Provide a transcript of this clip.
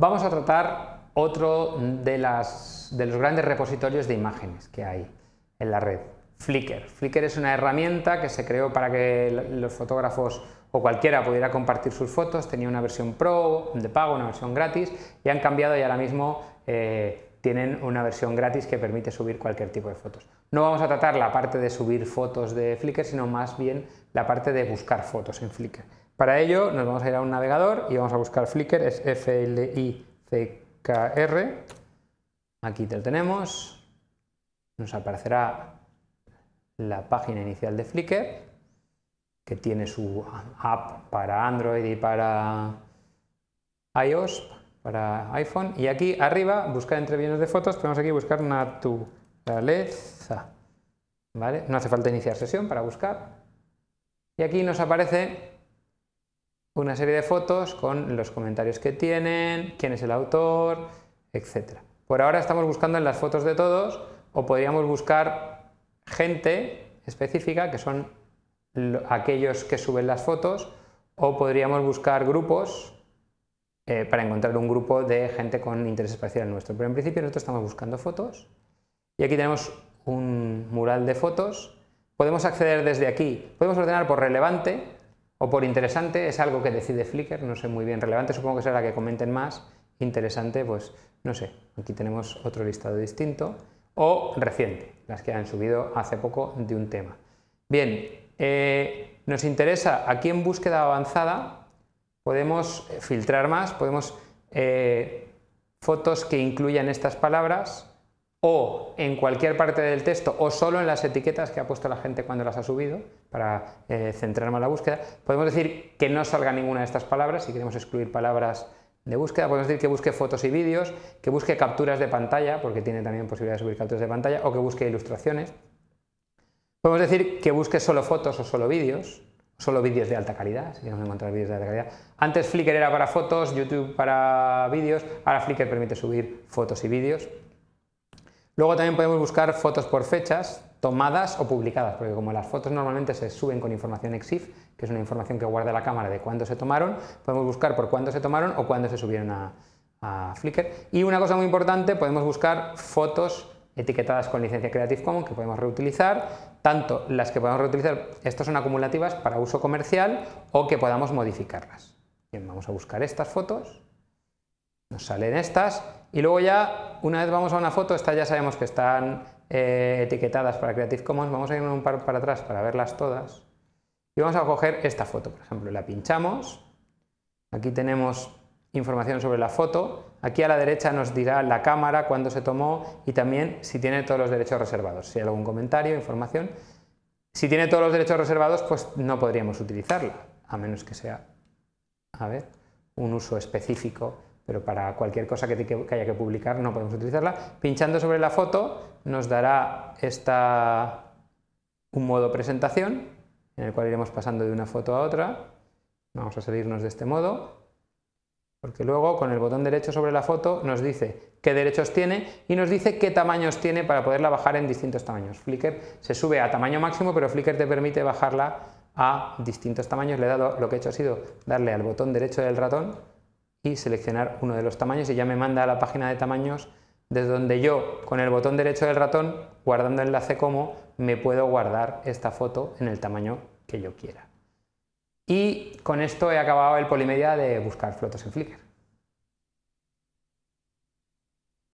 Vamos a tratar otro de, los grandes repositorios de imágenes que hay en la red, Flickr. Flickr es una herramienta que se creó para que los fotógrafos o cualquiera pudiera compartir sus fotos. Tenía una versión pro, de pago, una versión gratis y han cambiado y ahora mismo eh, tienen una versión gratis que permite subir cualquier tipo de fotos. No vamos a tratar la parte de subir fotos de Flickr, sino más bien la parte de buscar fotos en Flickr. Para ello nos vamos a ir a un navegador y vamos a buscar Flickr, es F-L-I-C-K-R. Aquí te lo tenemos. Nos aparecerá la página inicial de Flickr, que tiene su app para Android y para iOS, para iPhone. Y aquí arriba, buscar entre bienes de fotos, tenemos aquí buscar naturaleza. ¿Vale? No hace falta iniciar sesión para buscar. Y aquí nos aparece una serie de fotos con los comentarios que tienen, quién es el autor, etc. Por ahora estamos buscando en las fotos de todos o podríamos buscar gente específica, que son aquellos que suben las fotos, o podríamos buscar grupos eh, para encontrar un grupo de gente con interés especial al nuestro. Pero en principio nosotros estamos buscando fotos y aquí tenemos un mural de fotos. Podemos acceder desde aquí, podemos ordenar por relevante, o por interesante, es algo que decide Flickr, no sé muy bien, relevante supongo que será la que comenten más, interesante, pues no sé, aquí tenemos otro listado distinto, o reciente, las que han subido hace poco de un tema. Bien, eh, nos interesa aquí en búsqueda avanzada, podemos filtrar más, podemos eh, fotos que incluyan estas palabras, o en cualquier parte del texto o solo en las etiquetas que ha puesto la gente cuando las ha subido para eh, centrarnos en la búsqueda, podemos decir que no salga ninguna de estas palabras, si queremos excluir palabras de búsqueda, podemos decir que busque fotos y vídeos, que busque capturas de pantalla, porque tiene también posibilidad de subir capturas de pantalla, o que busque ilustraciones. Podemos decir que busque solo fotos o solo vídeos, solo vídeos de alta calidad, si queremos encontrar vídeos de alta calidad. Antes Flickr era para fotos, YouTube para vídeos, ahora Flickr permite subir fotos y vídeos. Luego también podemos buscar fotos por fechas tomadas o publicadas, porque como las fotos normalmente se suben con información EXIF, que es una información que guarda la cámara de cuándo se tomaron, podemos buscar por cuándo se tomaron o cuándo se subieron a, a Flickr. Y una cosa muy importante, podemos buscar fotos etiquetadas con licencia Creative Commons que podemos reutilizar, tanto las que podemos reutilizar, estas son acumulativas para uso comercial o que podamos modificarlas. Bien, vamos a buscar estas fotos, nos salen estas y luego ya una vez vamos a una foto, esta ya sabemos que están eh, etiquetadas para Creative Commons, vamos a ir un par para atrás para verlas todas. Y vamos a coger esta foto, por ejemplo, la pinchamos, aquí tenemos información sobre la foto, aquí a la derecha nos dirá la cámara, cuándo se tomó y también si tiene todos los derechos reservados, si hay algún comentario, información. Si tiene todos los derechos reservados, pues no podríamos utilizarla, a menos que sea, a ver, un uso específico pero para cualquier cosa que, haya que publicar no podemos utilizarla. Pinchando sobre la foto nos dará esta, un modo presentación, en el cual iremos pasando de una foto a otra. Vamos a salirnos de este modo, porque luego con el botón derecho sobre la foto nos dice qué derechos tiene y nos dice qué tamaños tiene para poderla bajar en distintos tamaños. Flickr se sube a tamaño máximo, pero Flickr te permite bajarla a distintos tamaños. Le he dado, lo que he hecho ha sido darle al botón derecho del ratón y seleccionar uno de los tamaños y ya me manda a la página de tamaños desde donde yo con el botón derecho del ratón, guardando enlace como, me puedo guardar esta foto en el tamaño que yo quiera. Y con esto he acabado el polimedia de buscar fotos en Flickr.